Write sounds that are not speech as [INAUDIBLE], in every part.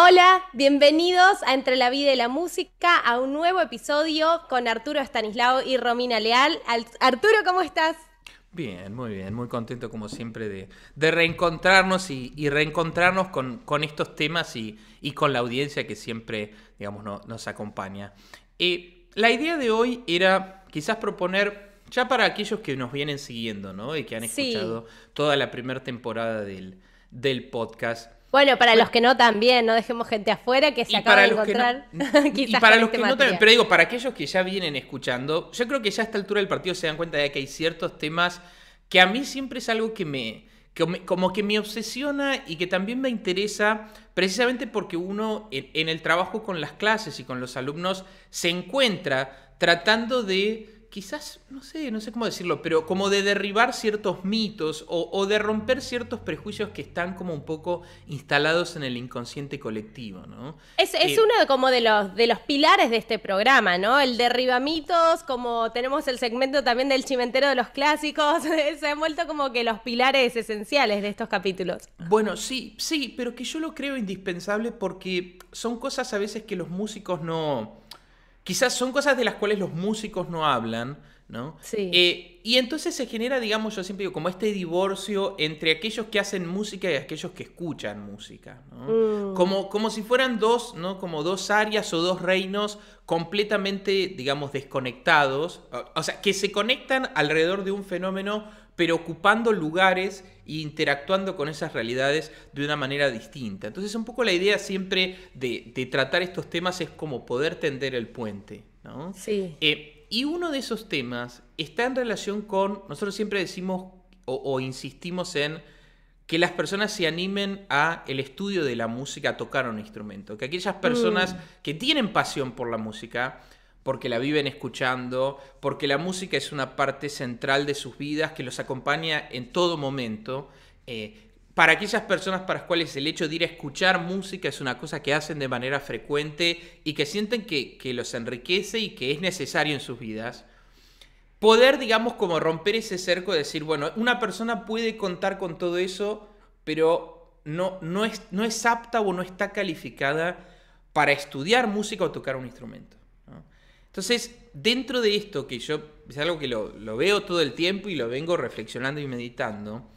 Hola, bienvenidos a Entre la Vida y la Música, a un nuevo episodio con Arturo Estanislao y Romina Leal. Arturo, ¿cómo estás? Bien, muy bien, muy contento como siempre de, reencontrarnos y, reencontrarnos con, estos temas y, con la audiencia que siempre, digamos, nos acompaña. Eh, la idea de hoy era quizás proponer, ya para aquellos que nos vienen siguiendo, ¿no? Y que han escuchado toda la primera temporada del, del podcast. Bueno, para los que no también, no dejemos gente afuera que se acaba de encontrar. y para los que no [LAUGHS] este también, pero digo, para aquellos que ya vienen escuchando, yo creo que ya a esta altura del partido se dan cuenta de que hay ciertos temas que a mí siempre es algo que me, como que me obsesiona y que también me interesa, precisamente porque uno en el trabajo con las clases y con los alumnos se encuentra tratando de, quizás, no sé, no sé cómo decirlo, pero como de derribar ciertos mitos o, de romper ciertos prejuicios que están como un poco instalados en el inconsciente colectivo, ¿no? Es, eh, uno como de los, de los pilares de este programa, ¿no? El derribamitos, como tenemos el segmento también del chimentero de los clásicos, [LAUGHS] se han vuelto como que los pilares esenciales de estos capítulos. Bueno, sí, sí, pero que yo lo creo indispensable porque son cosas a veces que los músicos no quizás son cosas de las cuales los músicos no hablan, ¿no? Sí. Eh, y entonces se genera, digamos, yo siempre digo, como este divorcio entre aquellos que hacen música y aquellos que escuchan música, mm. Como, como si fueran dos, ¿no? Como dos áreas o dos reinos completamente, digamos, desconectados, o sea, que se conectan alrededor de un fenómeno pero ocupando lugares e interactuando con esas realidades de una manera distinta. Entonces un poco la idea siempre de, tratar estos temas es como poder tender el puente. Sí. Eh, y uno de esos temas está en relación con, nosotros siempre decimos o, insistimos en que las personas se animen a el estudio de la música, a tocar un instrumento, que aquellas mm. personas que tienen pasión por la música, porque la viven escuchando, porque la música es una parte central de sus vidas que los acompaña en todo momento. Eh, para aquellas personas para las cuales el hecho de ir a escuchar música es una cosa que hacen de manera frecuente y que sienten que, los enriquece y que es necesario en sus vidas, poder, digamos, como romper ese cerco de decir, bueno, una persona puede contar con todo eso, pero no, no, es, no es apta o no está calificada para estudiar música o tocar un instrumento. Entonces, dentro de esto, que yo es algo que lo, veo todo el tiempo y lo vengo reflexionando y meditando,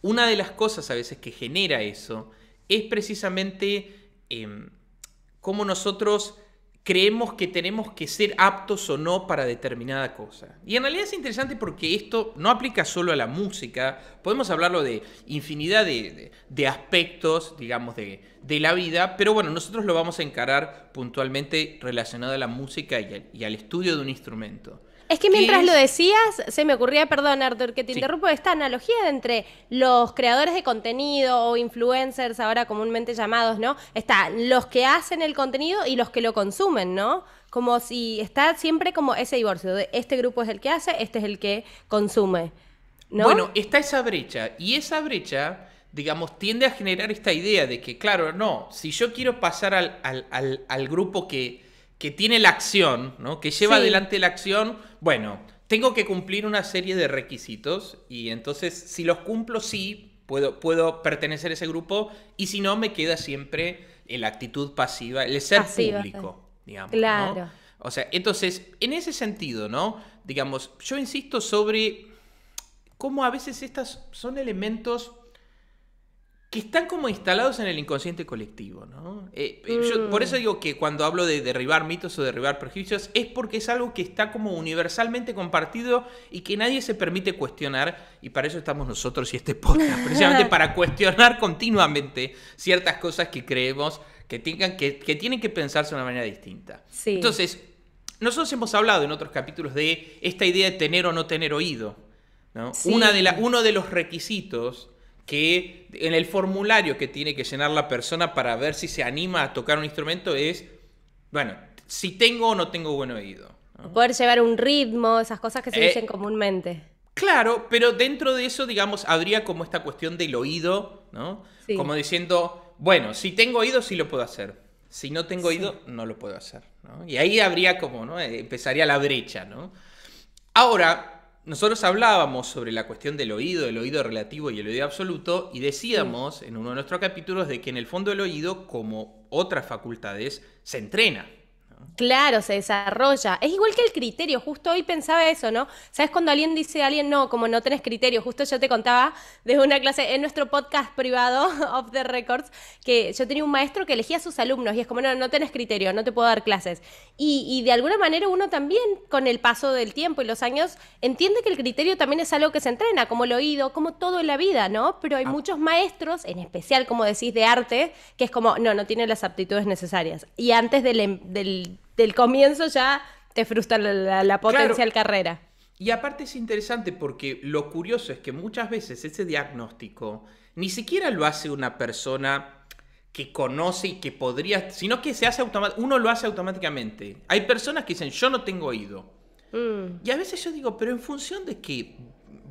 una de las cosas a veces que genera eso es precisamente em, cómo nosotros creemos que tenemos que ser aptos o no para determinada cosa. Y en realidad es interesante porque esto no aplica solo a la música, podemos hablarlo de infinidad de, aspectos, digamos, de, la vida, pero bueno, nosotros lo vamos a encarar puntualmente relacionado a la música y al estudio de un instrumento. Es que mientras lo decías, se me ocurría, perdón Arthur, que te interrumpo, esta analogía entre los creadores de contenido o influencers, ahora comúnmente llamados, ¿no? Está los que hacen el contenido y los que lo consumen, ¿no? Como si está siempre como ese divorcio de este grupo es el que hace, este es el que consume. ¿no? Bueno, está esa brecha y esa brecha digamos, tiende a generar esta idea de que, claro, no, si yo quiero pasar al grupo que, que tiene la acción, ¿no? que lleva adelante la acción, bueno, tengo que cumplir una serie de requisitos y entonces si los cumplo sí, puedo, puedo pertenecer a ese grupo y si no, me queda siempre la actitud pasiva, el ser público, digamos. Claro. O sea, entonces, en ese sentido, ¿no? Digamos, yo insisto sobre cómo a veces estos son elementos que están como instalados en el inconsciente colectivo, ¿no? Eh, eh, mm. por eso digo que cuando hablo de derribar mitos o derribar prejuicios es porque es algo que está como universalmente compartido y que nadie se permite cuestionar y para eso estamos nosotros y este podcast, [LAUGHS] precisamente para cuestionar continuamente ciertas cosas que creemos que, tengan que, tienen que pensarse de una manera distinta. Entonces, nosotros hemos hablado en otros capítulos de esta idea de tener o no tener oído, Una de uno de los requisitos que en el formulario que tiene que llenar la persona para ver si se anima a tocar un instrumento es, bueno, si tengo o no tengo buen oído. Poder llevar un ritmo, esas cosas que se eh, dicen comúnmente. Claro, pero dentro de eso, digamos, habría como esta cuestión del oído, ¿no? Como diciendo, bueno, si tengo oído, sí lo puedo hacer. Si no tengo oído, no lo puedo hacer. Y ahí habría como, ¿no? Eh, empezaría la brecha, ¿no? Ahora, nosotros hablábamos sobre la cuestión del oído, el oído relativo y el oído absoluto, y decíamos en uno de nuestros capítulos de que en el fondo el oído, como otras facultades, se entrena. Claro, se desarrolla. Es igual que el criterio, justo hoy pensaba eso, ¿no? ¿Sabes cuando alguien dice a alguien, no, como no tenés criterio? Justo yo te contaba de una clase en nuestro podcast privado, [LAUGHS] of the Records, que yo tenía un maestro que elegía a sus alumnos y es como, no, no tenés criterio, no te puedo dar clases. Y, de alguna manera uno también, con el paso del tiempo y los años, entiende que el criterio también es algo que se entrena, como el oído, como todo en la vida, ¿no? Pero hay ah. muchos maestros, en especial, como decís, de arte, que es como, no, no tiene las aptitudes necesarias. Y antes del em, del comienzo ya te frustra la, potencial carrera. Y aparte es interesante porque lo curioso es que muchas veces ese diagnóstico ni siquiera lo hace una persona que conoce y que podría, sino que se hace uno lo hace automáticamente. Hay personas que dicen, yo no tengo oído. Mm. Y a veces yo digo, pero en función de que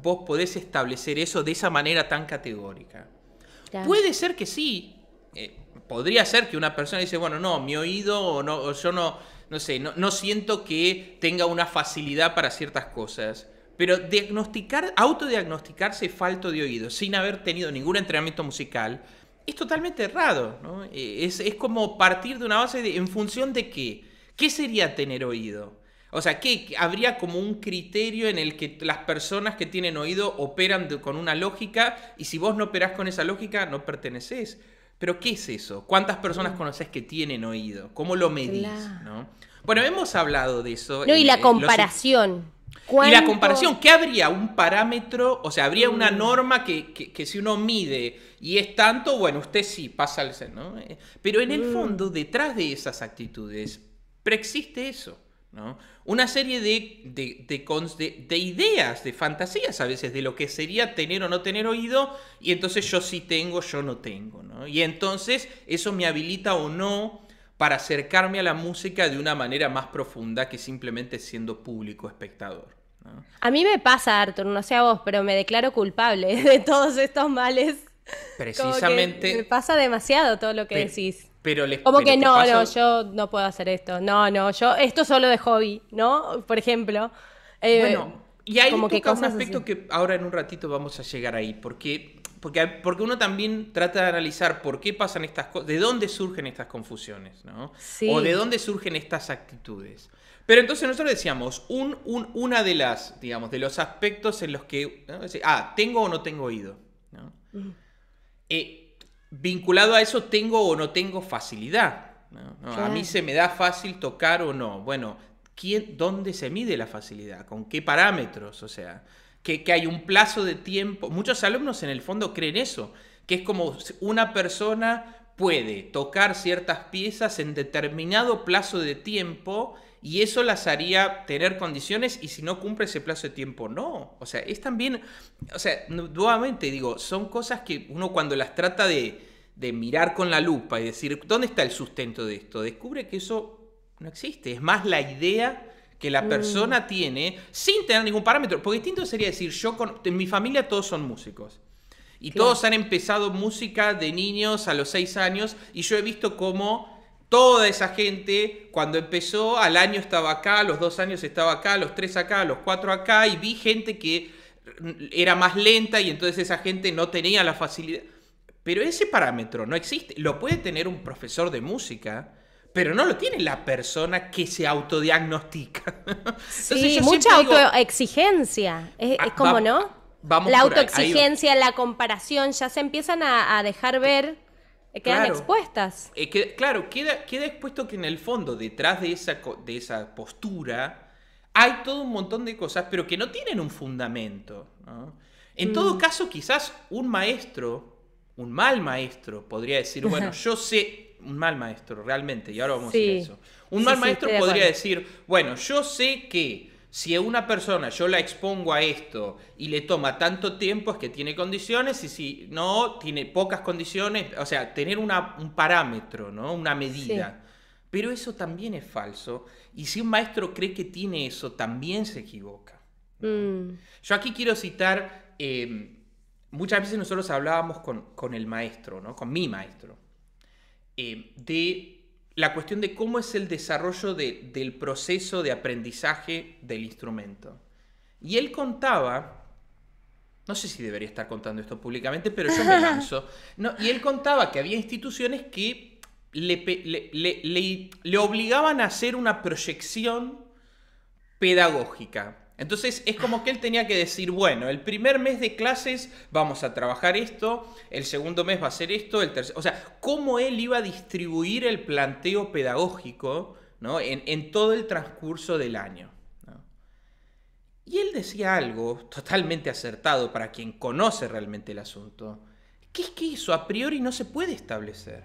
vos podés establecer eso de esa manera tan categórica. Puede ser que sí, eh, podría ser que una persona dice, bueno, no, mi oído o, no, yo no, no sé, no, siento que tenga una facilidad para ciertas cosas. Pero diagnosticar, autodiagnosticarse falto de oído sin haber tenido ningún entrenamiento musical es totalmente errado. E, es, como partir de una base en función de qué. ¿Qué sería tener oído? O sea, ¿qué? Habría como un criterio en el que las personas que tienen oído operan con una lógica y si vos no operás con esa lógica no perteneces pero ¿qué es eso? ¿Cuántas personas mm. conoces que tienen oído? ¿Cómo lo medís? Bueno, hemos hablado de eso. No, y la comparación. Y la comparación, ¿qué habría? ¿Un parámetro? O sea, habría una mm. norma que, si uno mide y es tanto, bueno, usted sí pasa al ¿no? Eh, pero en el mm. fondo, detrás de esas actitudes, preexiste eso, ¿no? una serie de, de, de, ideas, de fantasías a veces, de lo que sería tener o no tener oído, y entonces yo sí tengo, yo no tengo, Y entonces eso me habilita o no para acercarme a la música de una manera más profunda que simplemente siendo público espectador. A mí me pasa, Arthur, no sé a vos, pero me declaro culpable [LAUGHS] de todos estos males. Precisamente. me pasa demasiado todo lo que decís. Pero les, Como que no, no, yo no puedo hacer esto. No, no, yo esto solo de hobby, ¿no? Por ejemplo. Eh, bueno, y hay como que un aspecto que ahora en un ratito vamos a llegar ahí, porque, porque, porque uno también trata de analizar por qué pasan estas cosas, de dónde surgen estas confusiones, ¿no? Sí. O de dónde surgen estas actitudes. Pero entonces nosotros decíamos, un, una de las, digamos, de los aspectos en los que, ah, tengo o no tengo oído, ¿no? Mm. Eh, vinculado a eso, tengo o no tengo facilidad. A mí se me da fácil tocar o no. Bueno, ¿quién, ¿dónde se mide la facilidad? ¿Con qué parámetros? O sea, que, que hay un plazo de tiempo. Muchos alumnos en el fondo creen eso, que es como una persona puede tocar ciertas piezas en determinado plazo de tiempo y eso las haría tener condiciones y si no cumple ese plazo de tiempo, no. O sea, es también, o sea, nuevamente digo, son cosas que uno cuando las trata de, mirar con la lupa y decir, ¿dónde está el sustento de esto? Descubre que eso no existe, es más la idea que la mm. persona tiene sin tener ningún parámetro. Porque distinto sería decir, yo con, en mi familia todos son músicos. Y todos han empezado música de niños a los seis años y yo he visto cómo toda esa gente, cuando empezó, al año estaba acá, los dos años estaba acá, los tres acá, los cuatro acá, y vi gente que era más lenta y entonces esa gente no tenía la facilidad. Pero ese parámetro no existe. Lo puede tener un profesor de música, pero no lo tiene la persona que se autodiagnostica. [LAUGHS] sí, mucha autoexigencia. Es, ah, como, ¿no? la autoexigencia, la comparación, ya se empiezan a dejar ver eh, quedan expuestas. Eh, que, claro, queda, queda expuesto que en el fondo, detrás de esa, de esa postura, hay todo un montón de cosas, pero que no tienen un fundamento. En mm. todo caso, quizás un maestro, un mal maestro, podría decir, bueno, [LAUGHS] yo sé, un mal maestro, realmente, y ahora vamos a eso. Un mal maestro podría decir, bueno, yo sé que si a una persona yo la expongo a esto y le toma tanto tiempo es que tiene condiciones y si no, tiene pocas condiciones, o sea, tener un parámetro, ¿no? Una medida. Pero eso también es falso y si un maestro cree que tiene eso, también se equivoca. Mm. Yo aquí quiero citar, em, muchas veces nosotros hablábamos con, el maestro, ¿no? Con mi maestro, em, de la cuestión de cómo es el desarrollo del proceso de aprendizaje del instrumento. Y él contaba, no sé si debería estar contando esto públicamente, pero yo me [LAUGHS] lanzo, y él contaba que había instituciones que le obligaban a hacer una proyección pedagógica entonces es como que él tenía que decir, bueno, el primer mes de clases vamos a trabajar esto, el segundo mes va a ser esto, el tercer... O sea, cómo él iba a distribuir el planteo pedagógico en, todo el transcurso del año. Y él decía algo totalmente acertado para quien conoce realmente el asunto, que es que eso a priori no se puede establecer.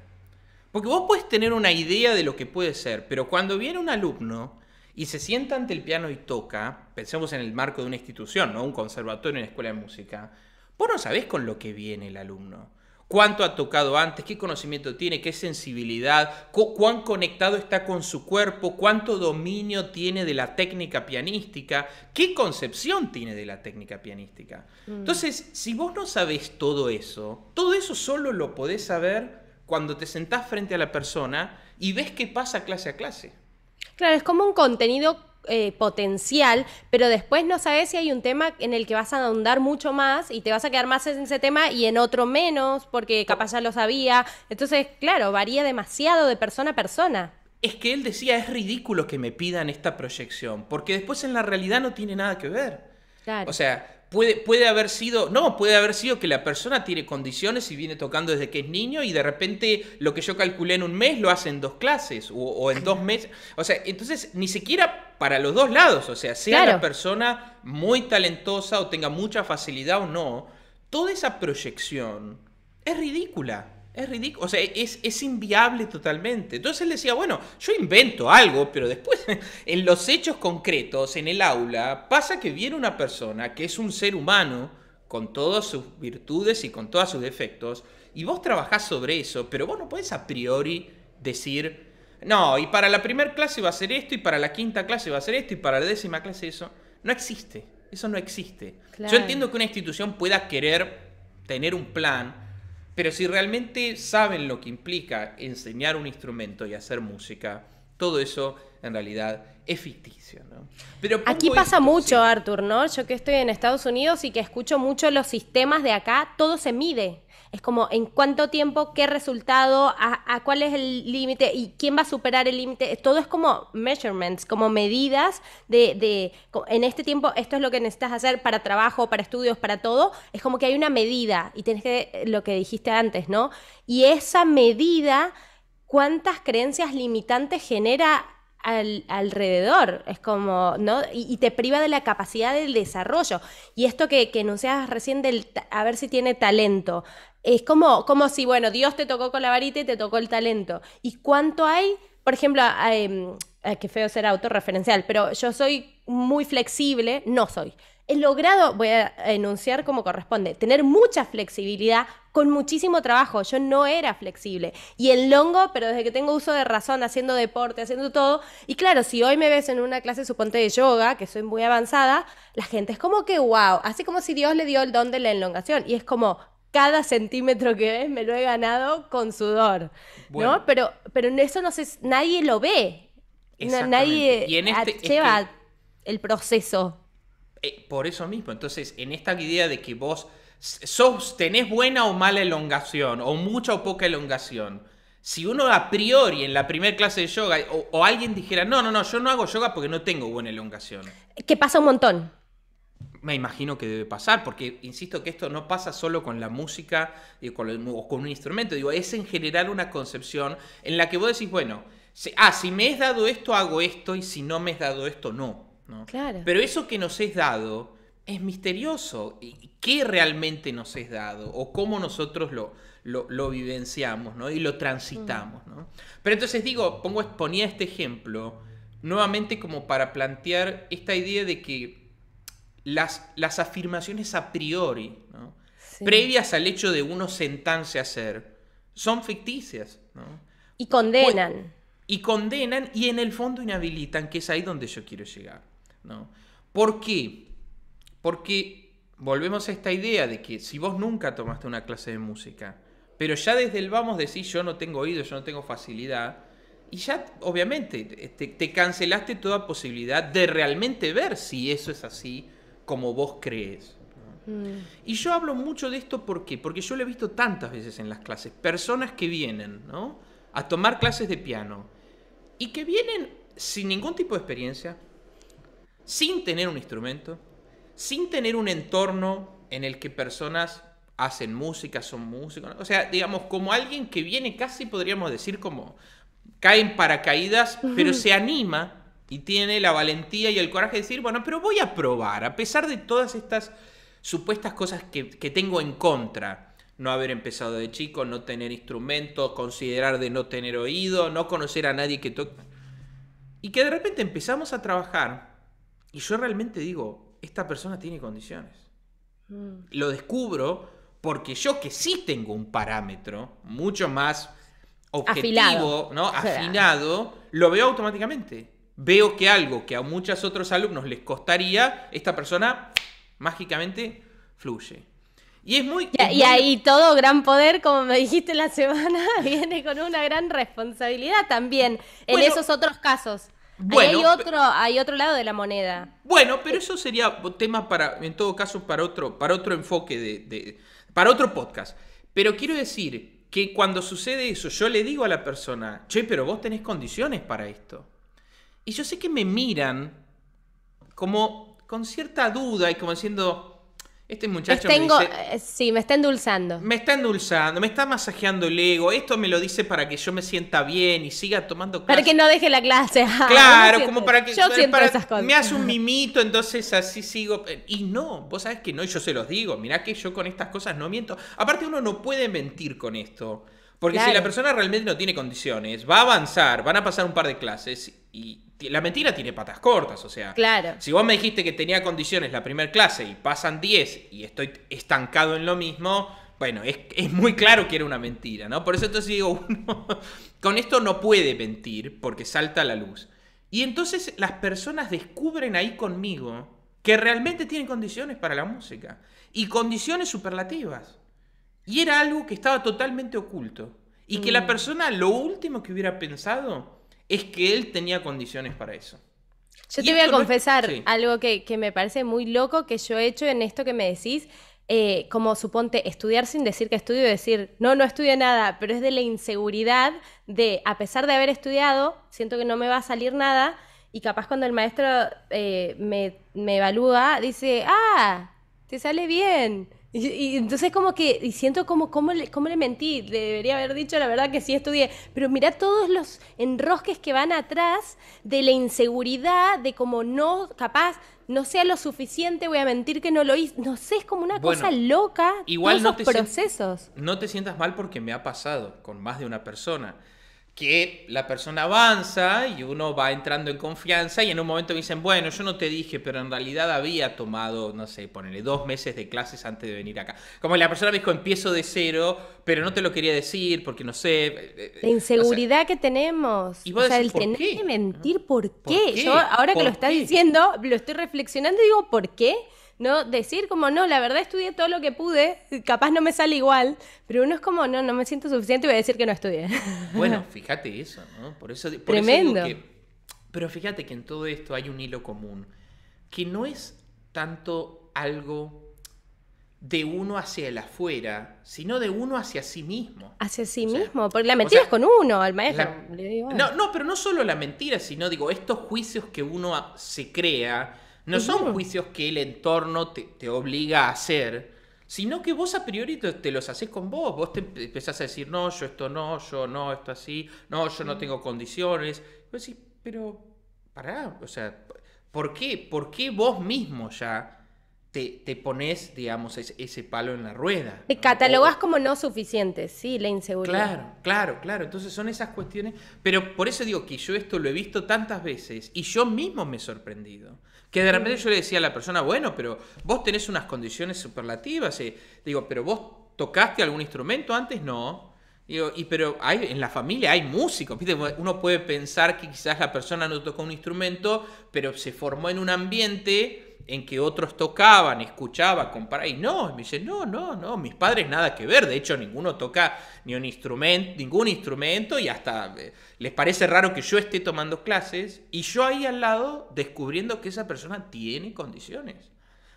Porque vos puedes tener una idea de lo que puede ser, pero cuando viene un alumno y se sienta ante el piano y toca, pensemos en el marco de una institución, ¿no? un conservatorio, una escuela de música, vos no sabés con lo que viene el alumno. Cuánto ha tocado antes, qué conocimiento tiene, qué sensibilidad, cuán conectado está con su cuerpo, cuánto dominio tiene de la técnica pianística, qué concepción tiene de la técnica pianística. Mm. Entonces, si vos no sabés todo eso, todo eso solo lo podés saber cuando te sentás frente a la persona y ves qué pasa clase a clase. Claro, es como un contenido eh, potencial, pero después no sabes si hay un tema en el que vas a ahondar mucho más y te vas a quedar más en ese tema y en otro menos, porque capaz ya lo sabía. Entonces, claro, varía demasiado de persona a persona. Es que él decía, es ridículo que me pidan esta proyección, porque después en la realidad no tiene nada que ver. Claro. O sea, Puede, haber sido, no, puede haber sido que la persona tiene condiciones y viene tocando desde que es niño y de repente lo que yo calculé en un mes lo hace en dos clases o, en dos meses. O sea, entonces ni siquiera para los dos lados, o sea, sea la persona muy talentosa o tenga mucha facilidad o no, toda esa proyección es ridícula. Es ridículo, o sea, es, es, inviable totalmente. Entonces él decía, bueno, yo invento algo, pero después, [LAUGHS] en los hechos concretos, en el aula, pasa que viene una persona que es un ser humano, con todas sus virtudes y con todos sus defectos, y vos trabajás sobre eso, pero vos no podés a priori decir, no, y para la primera clase va a ser esto, y para la quinta clase va a ser esto, y para la décima clase eso. No existe, eso no existe. Yo entiendo que una institución pueda querer tener un plan, pero si realmente saben lo que implica enseñar un instrumento y hacer música, todo eso en realidad es ficticio. Pero Aquí pasa mucho, Arthur, ¿no? Yo que estoy en Estados Unidos y que escucho mucho los sistemas de acá, todo se mide. Es como en cuánto tiempo, qué resultado, a, cuál es el límite y quién va a superar el límite. Todo es como measurements, como medidas de, de, en este tiempo esto es lo que necesitas hacer para trabajo, para estudios, para todo. Es como que hay una medida y tienes que, lo que dijiste antes, ¿no? Y esa medida, ¿cuántas creencias limitantes genera alrededor. Es como, ¿no? Y, te priva de la capacidad del desarrollo. Y esto que, que enunciabas recién del a ver si tiene talento es como, como si, bueno, Dios te tocó con la varita y te tocó el talento. ¿Y cuánto hay? Por ejemplo, em, que feo ser autorreferencial, pero yo soy muy flexible, no soy. He logrado, voy a enunciar como corresponde, tener mucha flexibilidad con muchísimo trabajo. Yo no era flexible. Y el longo, pero desde que tengo uso de razón, haciendo deporte, haciendo todo. Y claro, si hoy me ves en una clase, suponte de yoga, que soy muy avanzada, la gente es como que wow. Así como si Dios le dio el don de la elongación. Y es como, cada centímetro que ves me lo he ganado con sudor, ¿no? Pero, pero eso no sé, nadie lo ve, nadie lleva este, el proceso. Eh, por eso mismo, entonces, en esta idea de que vos sos, tenés buena o mala elongación, o mucha o poca elongación, si uno a priori en la primera clase de yoga o, o, alguien dijera, no, no, no, yo no hago yoga porque no tengo buena elongación. Que pasa un montón me imagino que debe pasar, porque insisto que esto no pasa solo con la música y con o con un instrumento, digo, es en general una concepción en la que vos decís, bueno, si, ah, me es dado esto, hago esto, y si no me es dado esto, no. Pero eso que nos es dado es misterioso. ¿Qué realmente nos es dado? O cómo nosotros lo, lo, vivenciamos y lo transitamos. Mm. Pero entonces digo, pongo, ponía este ejemplo nuevamente como para plantear esta idea de que las, afirmaciones a priori, previas al hecho de uno sentarse a hacer, son ficticias. Y condenan. Pues, y condenan y en el fondo inhabilitan, que es ahí donde yo quiero llegar. ¿no? ¿Por qué? Porque volvemos a esta idea de que si vos nunca tomaste una clase de música, pero ya desde el vamos decís yo no tengo oído, yo no tengo facilidad, y ya obviamente te, te cancelaste toda posibilidad de realmente ver si eso es así como vos crees. Mm. Y yo hablo mucho de esto ¿por porque yo lo he visto tantas veces en las clases, personas que vienen ¿no? a tomar clases de piano y que vienen sin ningún tipo de experiencia, sin tener un instrumento, sin tener un entorno en el que personas hacen música, son músicos, o sea, digamos, como alguien que viene casi podríamos decir como caen paracaídas, pero [LAUGHS] se anima y tiene la valentía y el coraje de decir, bueno, pero voy a probar, a pesar de todas estas supuestas cosas que, tengo en contra. No haber empezado de chico, no tener instrumentos, considerar de no tener oído, no conocer a nadie que toque. Y que de repente empezamos a trabajar y yo realmente digo, esta persona tiene condiciones. Mm. Lo descubro porque yo que sí tengo un parámetro mucho más objetivo, Afilado. Afinado, lo veo automáticamente veo que algo que a muchos otros alumnos les costaría, esta persona mágicamente fluye. Y es muy... Y, ahí todo gran poder, como me dijiste la semana, [LAUGHS] viene con una gran responsabilidad también en esos otros casos. hay otro, hay otro lado de la moneda. Bueno, pero eso sería tema para, en todo caso, para otro, para otro enfoque de, de para otro podcast. Pero quiero decir que cuando sucede eso, yo le digo a la persona, che, pero vos tenés condiciones para esto. Y yo sé que me miran como con cierta duda y como diciendo, este muchacho me eh, Sí, me está endulzando. Me está endulzando, me está masajeando el ego. Esto me lo dice para que yo me sienta bien y siga tomando clases. Para que no deje la clase. [LAUGHS] Ah, claro, como para que... Me hace un mimito, entonces así sigo. Eh, y no, vos sabés que no, yo se los digo. Mirá que yo con estas cosas no miento. Aparte uno no puede mentir con esto. Porque si la persona realmente no tiene condiciones, va a avanzar, van a pasar un par de clases y, la mentira tiene patas cortas, o sea. Claro. Si vos me dijiste que tenía condiciones la primera clase y pasan 10 y estoy estancado en lo mismo, bueno, es, muy claro que era una mentira, ¿no? Por eso entonces digo, [LAUGHS] uno con esto no puede mentir porque salta la luz. Y entonces las personas descubren ahí conmigo que realmente tienen condiciones para la música y condiciones superlativas. Y era algo que estaba totalmente oculto. Y que la mm. persona lo último que hubiera pensado es que él tenía condiciones para eso. Yo te voy a confesar algo que, me parece muy loco que yo he hecho en esto que me decís. Eh, como suponte estudiar sin decir que estudio y decir, no, no estudio nada, pero es de la inseguridad de, a pesar de haber estudiado, siento que no me va a salir nada, y capaz cuando el maestro eh, me, me, evalúa, dice, ah, te sale bien. Y, entonces como que y siento como cómo le, le mentí, debería haber dicho la verdad que sí estudié, pero mira todos los enrosques que van atrás de la inseguridad, de como no capaz no sea lo suficiente, voy a mentir que no lo hice. No sé, es como una cosa loca. Igual todos procesos. No te sientas mal porque me ha pasado con más de una persona que la persona avanza y uno va entrando en confianza y en un momento me dicen, bueno, yo no te dije, pero en realidad había tomado, no sé, ponerle dos meses de clases antes de venir acá. Como la persona me dijo, empiezo de cero, pero no te lo quería decir porque no sé. Eh, eh, la inseguridad que tenemos. o sea, el tener que mentir, ¿por qué? Yo ahora que lo estás diciendo, lo estoy reflexionando y digo, ¿por qué? ¿no? Decir como, no, la verdad estudié todo lo que pude, capaz no me sale igual, pero uno es como, no, no me siento suficiente y voy a decir que no estudié. [LAUGHS] Bueno, fíjate eso, ¿no? Por eso, Tremendo. pero fíjate que en todo esto hay un hilo común, que no es tanto algo de uno hacia el afuera, sino de uno hacia sí mismo. Hacia sí mismo, porque la mentira es con uno, al maestro. no, no, pero no solo la mentira, sino digo, estos juicios que uno se crea, no son juicios que el entorno te, obliga a hacer, sino que vos a priori te, los haces con vos. Vos te empezás a decir, no, yo esto no, yo no, esto así, no, yo no mm. tengo condiciones. Y pero pará, o sea, ¿por qué, ¿Por qué vos mismo ya te, te pones, digamos, ese, palo en la rueda? Te catalogás como no suficiente, sí, la inseguridad. Claro, claro, claro. Entonces son esas cuestiones. Pero por eso digo que yo esto lo he visto tantas veces y yo mismo me he sorprendido. Que de repente yo le decía a la persona, bueno, pero vos tenés unas condiciones superlativas. Eh". Digo, pero vos tocaste algún instrumento antes, no. y pero hay, en la familia hay músicos. Uno puede pensar que quizás la persona no tocó un instrumento, pero se formó en un ambiente en que otros tocaban, escuchaba, comparaba. Y no, me dice, no, no, no, mis padres nada que ver. De hecho, ninguno toca ni un instrumento, ningún instrumento y hasta eh, les parece raro que yo esté tomando clases. Y yo ahí al lado descubriendo que esa persona tiene condiciones.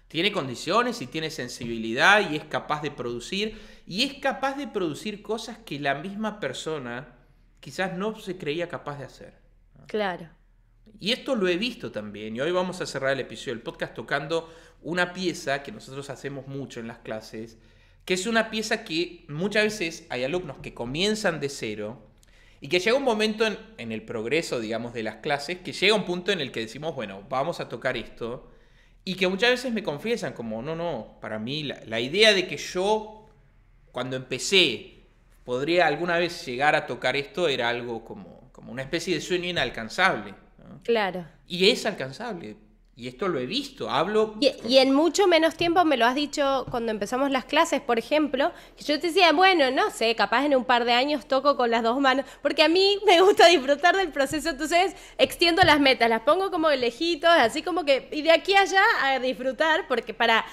Tiene condiciones y tiene sensibilidad y es capaz de producir. Y es capaz de producir cosas que la misma persona quizás no se creía capaz de hacer. Claro. Y esto lo he visto también, y hoy vamos a cerrar el episodio del podcast tocando una pieza que nosotros hacemos mucho en las clases, que es una pieza que muchas veces hay alumnos que comienzan de cero y que llega un momento en, el progreso, digamos, de las clases, que llega un punto en el que decimos, bueno, vamos a tocar esto, y que muchas veces me confiesan como, no, no, para mí la, idea de que yo, cuando empecé, podría alguna vez llegar a tocar esto era algo como, como una especie de sueño inalcanzable. Claro. Y es alcanzable. Y esto lo he visto, hablo... Y, en mucho menos tiempo me lo has dicho cuando empezamos las clases, por ejemplo, que yo te decía, bueno, no sé, capaz en un par de años toco con las dos manos, porque a mí me gusta disfrutar del proceso, entonces extiendo las metas, las pongo como lejitos, así como que, y de aquí allá a disfrutar, porque para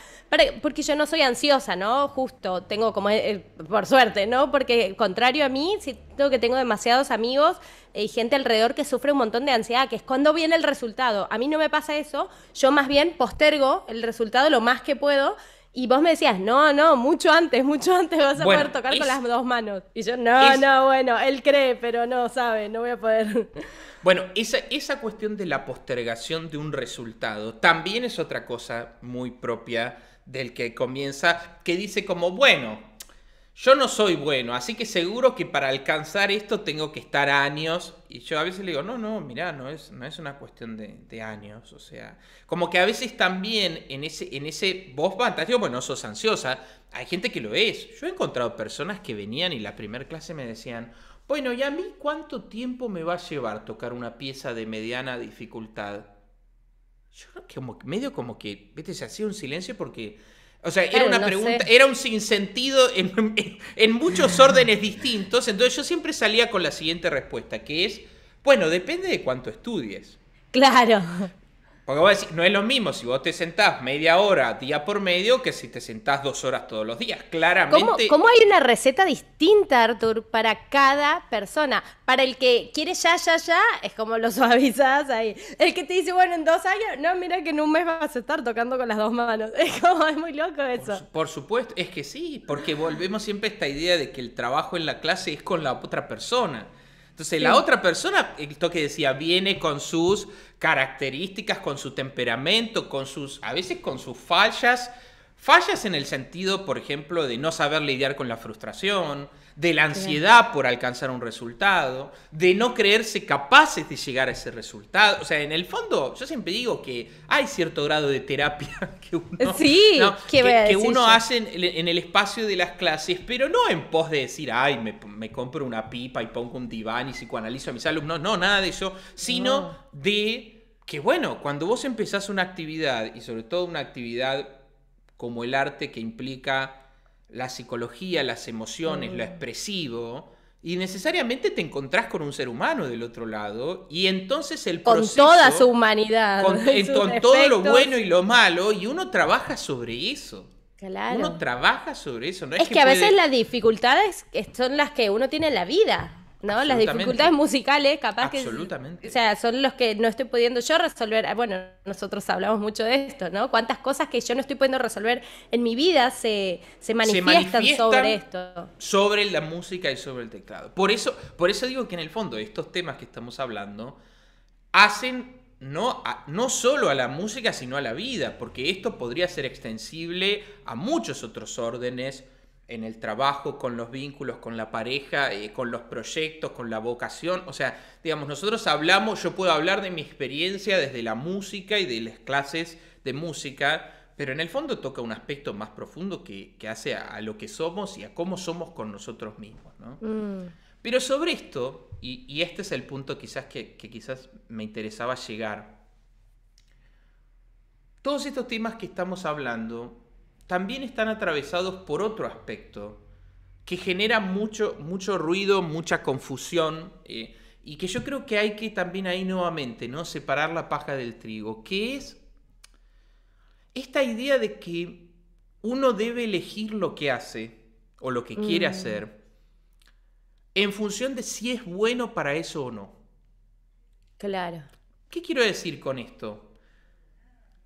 porque yo no soy ansiosa, ¿no? Justo, tengo como, eh, eh, por suerte, ¿no? Porque contrario a mí, siento que tengo demasiados amigos eh, y gente alrededor que sufre un montón de ansiedad, que es cuando viene el resultado. A mí no me pasa eso, yo más bien postergo el resultado lo más que puedo. Y vos me decías, no, no, mucho antes, mucho antes vas a poder tocar con las dos manos. Y yo, no, no, bueno, él cree, pero no sabe, no voy a poder. [LAUGHS] Bueno, esa cuestión de la postergación de un resultado también es otra cosa muy propia del que comienza, que dice como, bueno, yo no soy bueno, así que seguro que para alcanzar esto tengo que estar años. Y yo a veces le digo, no, no, mirá, no es, no es una cuestión de, años. O sea, como que a veces también en ese, en ese vos fantástico, bueno, sos ansiosa. Hay gente que lo es. Yo he encontrado personas que venían y la primera clase me decían, bueno, ¿y a mí cuánto tiempo me va a llevar tocar una pieza de mediana dificultad? Yo creo que como, medio como que, viste, se hacía un silencio porque... O sea, era una pregunta, era un sinsentido en, en, en muchos [LAUGHS] órdenes distintos, entonces yo siempre salía con la siguiente respuesta, que es, bueno, depende de cuánto estudies. Claro. Porque vos decís, no es lo mismo si vos te sentás media hora día por medio que si te sentás dos horas todos los días. Claramente. ¿Cómo, hay una receta distinta, Artur, para cada persona? Para el que quiere ya, ya, ya, es como lo [LAUGHS] suavizás ahí. El que te dice, bueno, en dos años, no, mira que en un mes vas a estar tocando con las dos manos. [LAUGHS] Es como, es muy loco eso. Por, por supuesto, es que sí, porque volvemos siempre a esta idea de que el trabajo en la clase es con la otra persona. Entonces, la otra persona, esto que decía, viene con sus características, con su temperamento, con sus, a veces con sus fallas. Fallas en el sentido, por ejemplo, de no saber lidiar con la frustración, de la ansiedad por alcanzar un resultado, de no creerse capaces de llegar a ese resultado. O sea, en el fondo, yo siempre digo que hay cierto grado de terapia [LAUGHS] que uno, eh, sí, que, uno hace en, el espacio de las clases, pero no en pos de decir, ay, me, compro una pipa y pongo un diván y psicoanalizo a mis alumnos. No, nada de eso, sino de que, bueno, cuando vos empezás una actividad, y sobre todo una actividad como el arte que implica la psicología, las emociones, lo mm. expresivo, y necesariamente te encontrás con un ser humano del otro lado, y entonces el proceso... Con toda su humanidad. Con, [LAUGHS] todo lo bueno y lo malo, y uno trabaja sobre eso. Claro. Uno trabaja sobre eso. No es, que, a veces las dificultades son las que uno tiene en la vida. ¿no? Las dificultades musicales, capaz Absolutamente. O sea, son los que no estoy pudiendo yo resolver. Ah, bueno, nosotros hablamos mucho de esto, ¿no? Cuántas cosas que yo no estoy pudiendo resolver en mi vida se, manifiestan, sobre esto. Sobre la música y sobre el teclado. Por eso, por eso digo que en el fondo, estos temas que estamos hablando hacen. No, no solo a la música, sino a la vida, porque esto podría ser extensible a muchos otros órdenes, en el trabajo, con los vínculos, con la pareja, eh, con los proyectos, con la vocación. O sea, digamos, nosotros hablamos, yo puedo hablar de mi experiencia desde la música y de las clases de música, pero en el fondo toca un aspecto más profundo que, hace a, lo que somos y a cómo somos con nosotros mismos. Mm. Pero sobre esto, y, este es el punto quizás que, que quizás me interesaba llegar, todos estos temas que estamos hablando también están atravesados por otro aspecto que genera mucho, mucho ruido, mucha confusión eh, y que yo creo que hay que también ahí nuevamente ¿no? separar la paja del trigo, que es esta idea de que uno debe elegir lo que hace o lo que quiere mm. hacer en función de si es bueno para eso o no. Claro. ¿Qué quiero decir con esto?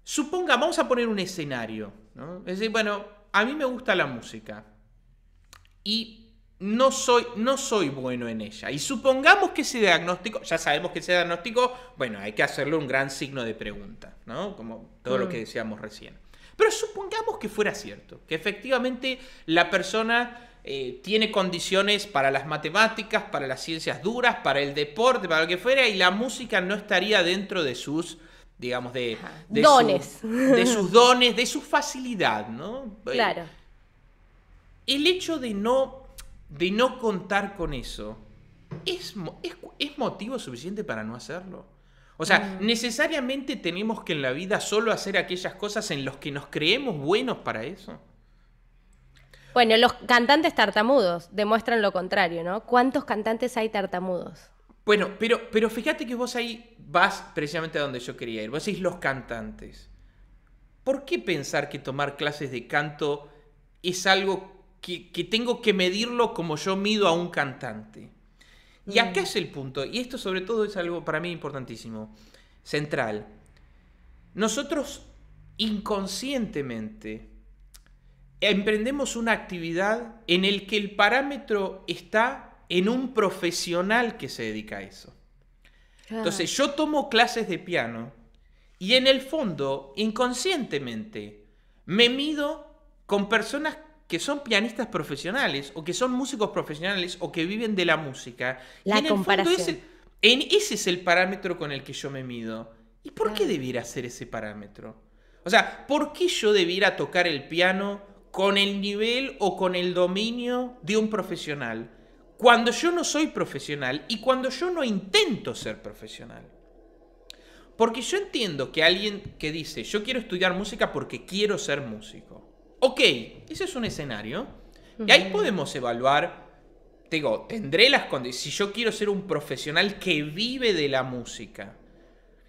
Supongamos, vamos a poner un escenario. ¿no? Es decir, bueno, a mí me gusta la música y no soy, no soy bueno en ella. Y supongamos que ese diagnóstico, ya sabemos que ese diagnóstico, bueno, hay que hacerle un gran signo de pregunta, ¿no? Como todo lo mm. que decíamos recién. Pero supongamos que fuera cierto, que efectivamente la persona eh, tiene condiciones para las matemáticas, para las ciencias duras, para el deporte, para lo que fuera, y la música no estaría dentro de sus digamos, de, dones. de sus [LAUGHS] dones, de su facilidad, ¿no? Eh, claro. El hecho de no, de no contar con eso es, es, motivo suficiente para no hacerlo. O sea, mm. necesariamente tenemos que en la vida solo hacer aquellas cosas en las que nos creemos buenos para eso. Bueno, los cantantes tartamudos demuestran lo contrario, ¿no? ¿Cuántos cantantes hay tartamudos? Bueno, pero, pero fíjate que vos ahí vas precisamente a donde yo quería ir. Vos decís los cantantes. ¿Por qué pensar que tomar clases de canto es algo que, que tengo que medirlo como yo mido a un cantante? Y mm. acá es el punto, y esto sobre todo es algo para mí importantísimo, central. Nosotros inconscientemente emprendemos una actividad en el que el parámetro está en un profesional que se dedica a eso. Entonces yo tomo clases de piano y en el fondo, inconscientemente, me mido con personas que son pianistas profesionales o que son músicos profesionales o que viven de la música. y en comparación. ese es el parámetro con el que yo me mido. ¿Y por qué debiera ser ese parámetro? O sea, ¿por qué yo debiera tocar el piano con el nivel o con el dominio de un profesional? cuando yo no soy profesional y cuando yo no intento ser profesional. Porque yo entiendo que alguien que dice, yo quiero estudiar música porque quiero ser músico. Ok, ese es un escenario. Y ahí podemos evaluar, te digo, tendré las condiciones, si yo quiero ser un profesional que vive de la música.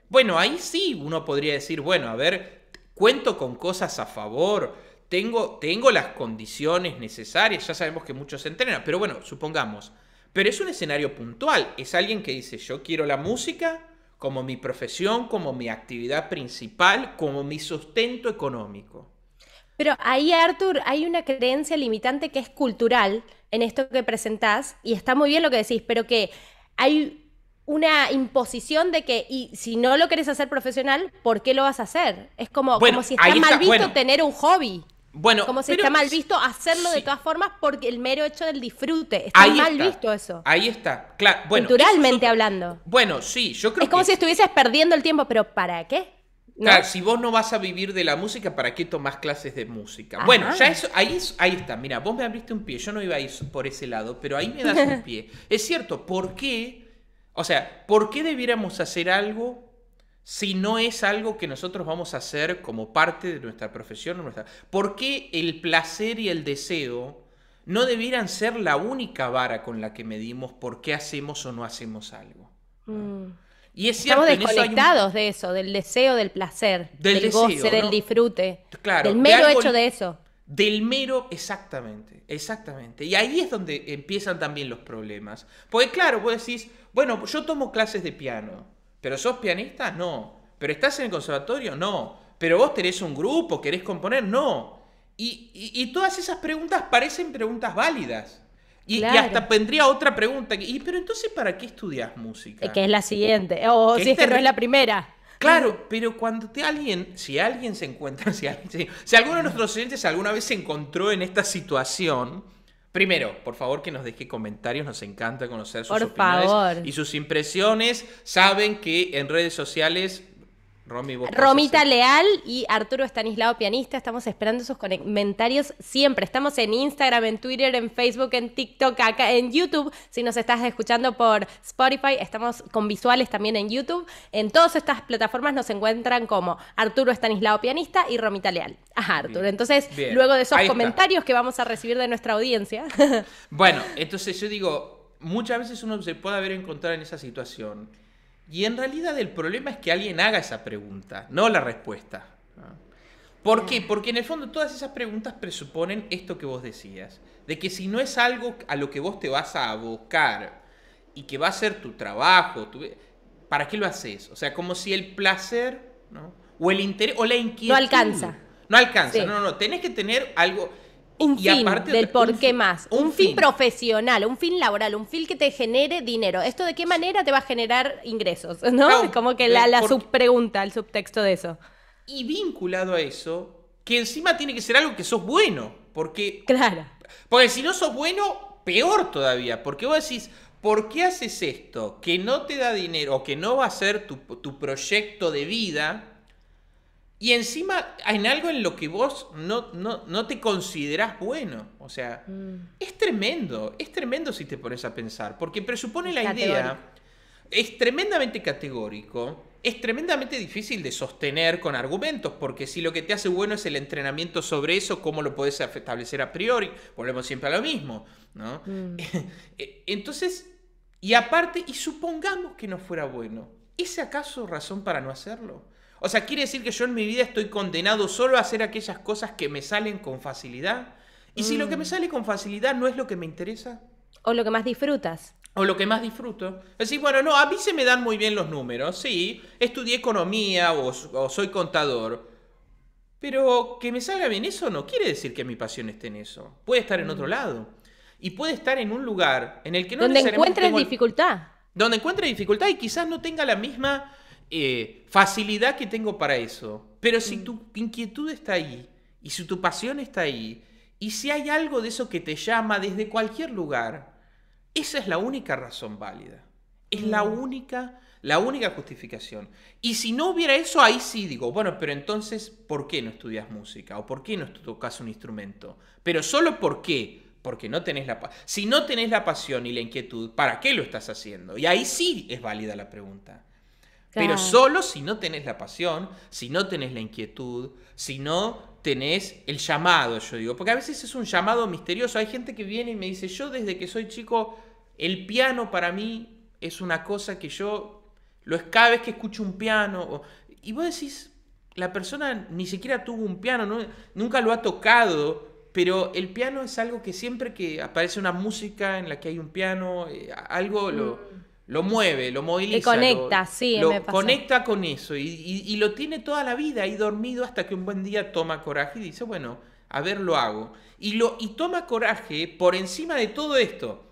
Bueno, ahí sí uno podría decir, bueno, a ver, cuento con cosas a favor, tengo, las condiciones necesarias, ya sabemos que muchos entrenan, pero bueno, supongamos, pero es un escenario puntual, es alguien que dice, yo quiero la música como mi profesión, como mi actividad principal, como mi sustento económico. Pero ahí, Arthur, hay una creencia limitante que es cultural en esto que presentás, y está muy bien lo que decís, pero que hay una imposición de que, y si no lo querés hacer profesional, ¿por qué lo vas a hacer? Es como, como si está, mal visto tener un hobby. Bueno, como si está mal visto hacerlo de todas formas porque el mero hecho del disfrute está mal visto eso. Ahí está, Culturalmente hablando. Bueno, sí, yo creo. Es como si estuvieses perdiendo el tiempo, pero ¿para qué? Claro, si vos no vas a vivir de la música, ¿para qué tomás clases de música? Bueno, ya eso, ahí, ahí está. Mira, vos me abriste un pie. Yo no iba a ir por ese lado, pero ahí me das un [LAUGHS] pie. es cierto, ¿por qué? O sea, ¿por qué debiéramos hacer algo si no es algo que nosotros vamos a hacer como parte de nuestra profesión? Nuestra... ¿Por qué el placer y el deseo no debieran ser la única vara con la que medimos por qué hacemos o no hacemos algo? Mm. Y Estamos desconectados de eso, del deseo, del placer, del, goce, del disfrute, del mero hecho de eso. Del mero, exactamente, exactamente. Y ahí es donde empiezan también los problemas. Porque claro, vos decís, bueno, yo tomo clases de piano. ¿Pero sos pianista? No. ¿Pero estás en el conservatorio? No. ¿Pero vos tenés un grupo? ¿Querés componer? No. Y, todas esas preguntas parecen preguntas válidas. Y, hasta vendría otra pregunta. Y, pero entonces, ¿para qué estudias música? Que es la siguiente. O oh, si es que no es la primera. Claro, pero cuando te alguien, si alguien se encuentra, [LAUGHS] si, alguno de nuestros oyentes alguna vez se encontró en esta situación, Primero, por favor que nos deje comentarios, nos encanta conocer sus opiniones y sus impresiones. Saben que en redes sociales Romita Leal y Arturo Estanislao Pianista. Estamos esperando sus comentarios siempre. Estamos en Instagram, en Twitter, en Facebook, en TikTok, acá en YouTube. Si nos estás escuchando por Spotify, estamos con visuales también en YouTube. En todas estas plataformas nos encuentran como Arturo Estanislao Pianista y Romita Leal. Ajá, Arturo. Entonces, luego de esos comentarios que vamos a recibir de nuestra audiencia. bueno, entonces yo digo, muchas veces uno se puede haber encontrado en esa situación y en realidad el problema es que alguien haga esa pregunta, no la respuesta. ¿Por qué? Porque en el fondo todas esas preguntas presuponen esto que vos decías, de que si no es algo a lo que vos te vas a abocar y que va a ser tu trabajo, ¿para qué lo haces? O sea, como si el placer o el interés o la inquietud... No alcanza. No alcanza, no, no, no, tenés que tener algo un fin del por qué más. Un, fin, profesional, un fin laboral, un fin que te genere dinero. ¿Esto de qué manera te va a generar ingresos? ¿No? [LAUGHS] Como que la, la subpregunta, el subtexto de eso. Y vinculado a eso, que encima tiene que ser algo que sos bueno. Porque. Claro. Porque si no sos bueno, peor todavía. Porque vos decís, ¿por qué haces esto que no te da dinero o que no va a ser tu, tu proyecto de vida? Y encima en algo en lo que vos no, no, te considerás bueno. O sea, mm. es tremendo, es tremendo si te pones a pensar, porque presupone la idea, es tremendamente categórico, es tremendamente difícil de sostener con argumentos, porque si lo que te hace bueno es el entrenamiento sobre eso, ¿cómo lo podés establecer a priori? Volvemos siempre a lo mismo, ¿no? Mm. [LAUGHS] E, entonces, y aparte, y supongamos que no fuera bueno, ¿es acaso razón para no hacerlo? O sea, quiere decir que yo en mi vida estoy condenado solo a hacer aquellas cosas que me salen con facilidad. Y si lo que me mm. sale con facilidad no es lo que me interesa. O lo que más disfrutas. O lo que más disfruto. Así, bueno, no, a mí se me dan muy bien los números, sí. Estudié economía o, soy contador. Pero que me salga bien eso no quiere decir que mi pasión esté en eso. Puede estar en otro mm. lado. Y puede estar en un lugar en el que no Donde encuentres dificultad. Donde encuentre dificultad y quizás no tenga la misma eh, facilidad que tengo para eso. Pero si mm. tu inquietud está ahí, y si tu pasión está ahí, y si hay algo de eso que te llama desde cualquier lugar, esa es la única razón válida. Es la mm. única, la única justificación. Y si no hubiera eso, ahí sí digo, bueno, pero entonces, ¿por qué no estudias música? ¿O por qué no tocas un instrumento? Pero solo por qué. Porque no tenés la Si no tenés la pasión y la inquietud, ¿para qué lo estás haciendo? Y ahí sí es válida la pregunta. Pero solo si no tenés la pasión, si no tenés la inquietud, si no tenés el llamado, yo digo. Porque a veces es un llamado misterioso. Hay gente que viene y me dice, yo desde que soy chico, el piano para mí es una cosa que yo, lo es cada vez que escucho un piano. y vos decís, la persona ni siquiera tuvo un piano, nunca lo ha tocado, pero el piano es algo que siempre que aparece una música en la que hay un piano, eh, algo lo mm lo mueve, lo moviliza. Y conecta, lo, sí, lo conecta con eso y, lo tiene toda la vida ahí dormido hasta que un buen día toma coraje y dice, bueno, a ver, lo hago. Y, lo, y toma coraje por encima de todo esto.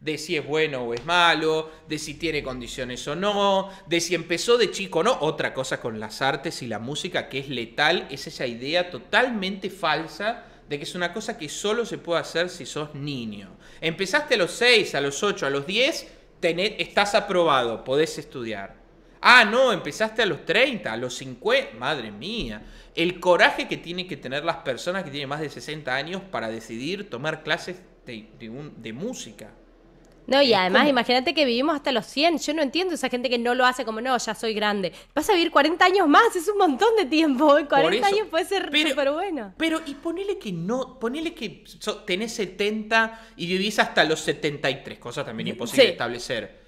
De si es bueno o es malo, de si tiene condiciones o no, de si empezó de chico o no. Otra cosa con las artes y la música que es letal es esa idea totalmente falsa de que es una cosa que solo se puede hacer si sos niño. Empezaste a los 6, a los 8, a los 10, estás aprobado, podés estudiar. Ah, no, empezaste a los 30, a los 50. Madre mía, el coraje que tienen que tener las personas que tienen más de 60 años para decidir tomar clases de música. No, y además, imagínate que vivimos hasta los 100. Yo no entiendo esa gente que no lo hace como, no, ya soy grande. Vas a vivir 40 años más, es un montón de tiempo. 40 años puede ser súper bueno. Pero, y ponele que no, ponele que tenés 70 y vivís hasta los 73, cosa también imposible de establecer.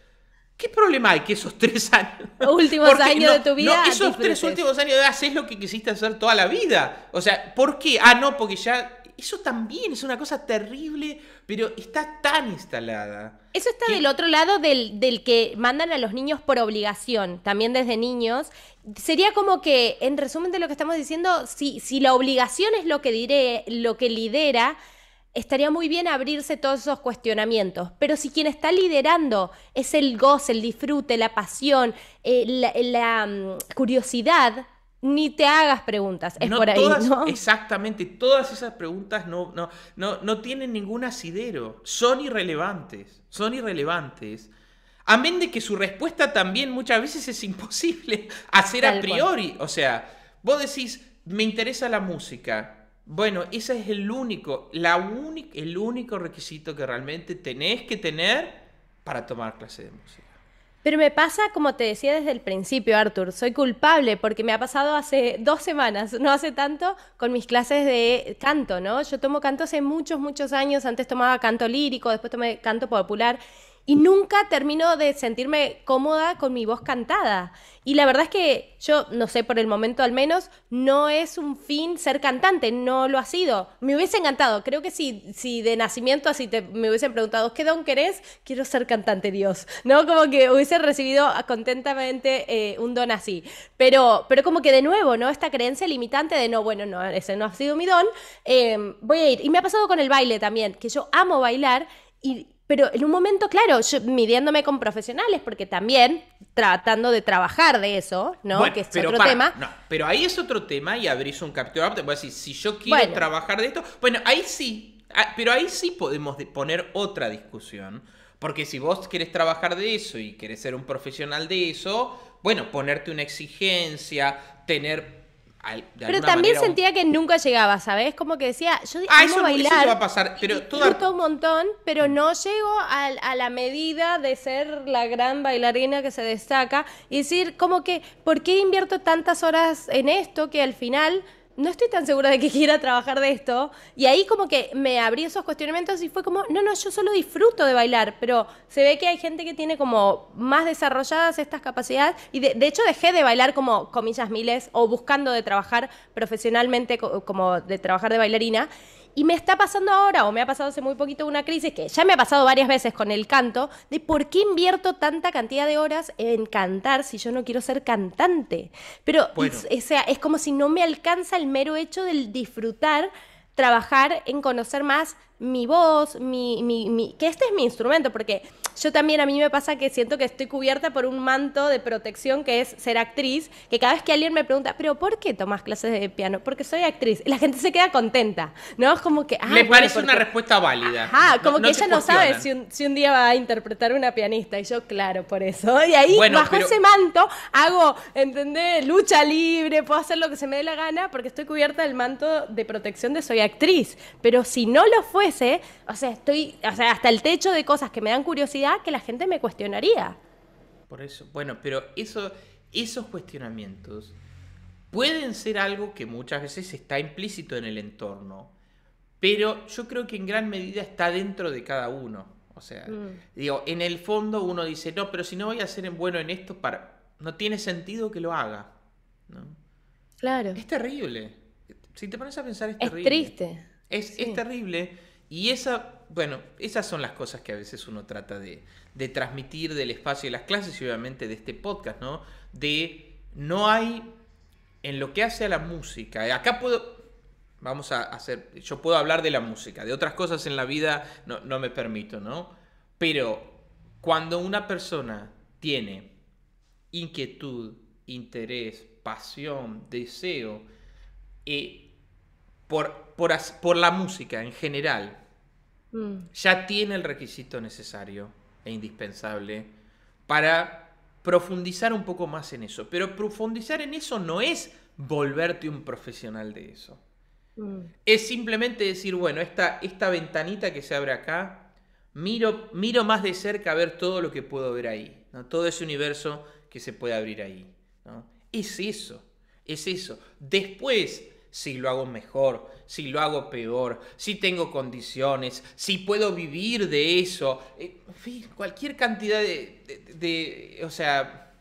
¿Qué problema hay que esos tres años? [LAUGHS] Últimos años de tu vida. esos tres últimos años de edad es lo que quisiste hacer toda la vida. O sea, ¿por qué? Ah, no, porque ya. Eso también es una cosa terrible, pero está tan instalada eso está del otro lado del, que mandan a los niños por obligación, también desde niños. Sería como que, en resumen de lo que estamos diciendo, si, si la obligación es lo que diré, lo que lidera, estaría muy bien abrirse todos esos cuestionamientos. Pero si quien está liderando es el goce, el disfrute, la pasión, eh, la, mm, curiosidad, ni te hagas preguntas. Es por ahí, Exactamente, todas esas preguntas no, no, tienen ningún asidero. Son irrelevantes. Son irrelevantes. Amén de que su respuesta también muchas veces es imposible [LAUGHS] hacer a priori. O sea, vos decís, me interesa la música. Bueno, ese es el único, la el único requisito que realmente tenés que tener para tomar clase de música. Pero me pasa, como te decía desde el principio, Arthur, soy culpable porque me ha pasado hace dos semanas, no hace tanto, con mis clases de canto, ¿no? Yo tomo canto hace muchos, muchos años, antes tomaba canto lírico, después tomé canto popular y nunca termino de sentirme cómoda con mi voz cantada. Y la verdad es que yo, no sé, por el momento al menos, no es un fin ser cantante, no lo ha sido. Me hubiese encantado, creo que si, si de nacimiento así me hubiesen preguntado, ¿qué don querés? Quiero ser cantante, Dios. ¿No? Como que hubiese recibido contentamente eh, un don así. Pero, pero como que de nuevo, ¿no? Esta creencia limitante de no, bueno, no, ese no ha sido mi don, eh, voy a ir. Y me ha pasado con el baile también, que yo amo bailar y pero en un momento, claro, yo midiéndome con profesionales, porque también tratando de trabajar de eso, ¿no? que es otro tema. No, pero ahí es otro tema y abrís un capítulo, te voy a decir, si yo quiero trabajar de esto, bueno, ahí sí, ah, pero ahí sí podemos poner otra discusión. Porque si vos quieres trabajar de eso y quieres ser un profesional de eso, bueno, ponerte una exigencia, tener pero también sentía que nunca llegaba, ¿sabes? Como que decía, yo ah, bailar. a pasar, pero un montón, pero mm. no llego a, a, la medida de ser la gran bailarina que se destaca y decir, como que, ¿por qué invierto tantas horas en esto que al final no estoy tan segura de que [LAUGHS] quiera trabajar de esto. Y ahí como que me abrí esos cuestionamientos y fue como, no, no, yo solo disfruto de bailar, pero se ve que hay gente que tiene como más desarrolladas estas capacidades. Y de, hecho dejé de bailar como comillas miles o buscando de trabajar profesionalmente como de trabajar de bailarina. Y me está pasando ahora, o me ha pasado hace muy poquito una crisis, que ya me ha pasado varias veces con el canto, de por qué invierto tanta cantidad de horas en cantar si yo no quiero ser cantante. Pero es como si no me alcanza el mero hecho del disfrutar, trabajar en conocer más mi voz, mi, mi, mi, que este es mi instrumento, porque yo también a mí me pasa que siento que estoy cubierta por un manto de protección que es ser actriz, que cada vez que alguien me pregunta, pero ¿por qué tomas clases de piano? Porque soy actriz. La gente se queda contenta, ¿no? Es como que... me parece una respuesta válida. Ajá, como que ella no sabe si un, día va a interpretar una pianista, y yo claro, por eso. Y ahí bajo ese manto hago, ¿entendés? Lucha libre, puedo hacer lo que se me dé la gana, porque estoy cubierta del manto de protección de soy actriz. Pero si no lo fuese, o sea, estoy, hasta el techo de cosas que me dan curiosidad que la gente me cuestionaría. Por eso, bueno, pero esos cuestionamientos pueden ser algo que muchas veces está implícito en el entorno, pero yo creo que en gran medida está dentro de cada uno. O sea, mm. digo, en el fondo uno dice, no, pero si no voy a ser bueno en esto, no tiene sentido que lo haga. Claro. Es terrible. Si te pones a pensar, es terrible. Es triste. Es, es terrible y esa, bueno, esas son las cosas que a veces uno trata de, transmitir del espacio de las clases y obviamente de este podcast, ¿no? De no hay en lo que hace a la música. Eh, acá puedo, vamos a hacer, yo puedo hablar de la música, de otras cosas en la vida no, me permito, ¿no? Pero cuando una persona tiene inquietud, interés, pasión, deseo, eh, por, por la música en general, Mm. ya tiene el requisito necesario e indispensable para profundizar un poco más en eso. Pero profundizar en eso no es volverte un profesional de eso. Mm. Es simplemente decir, bueno, esta, esta ventanita que se abre acá, miro, miro más de cerca a ver todo lo que puedo ver ahí, todo ese universo que se puede abrir ahí. Es eso, es eso. Después, si lo hago mejor, si lo hago peor, si tengo condiciones, si puedo vivir de eso, eh, en fin, cualquier cantidad de, o sea,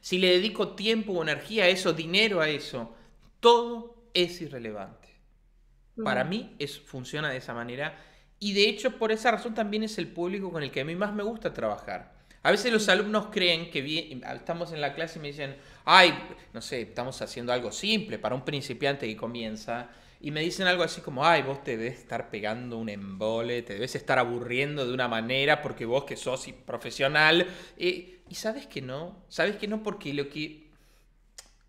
si le dedico tiempo o energía a eso, dinero a eso, todo es irrelevante. Para mí es, funciona de esa manera y de hecho por esa razón también es el público con el que a mí más me gusta trabajar a veces los alumnos creen que estamos en la clase y me dicen, ay, no sé, estamos haciendo algo simple para un principiante que comienza. Y me dicen algo así como, ay, vos te debes estar pegando un embole, te debes estar aburriendo de una manera porque vos que sos profesional. y sabes que no, sabes que no porque lo que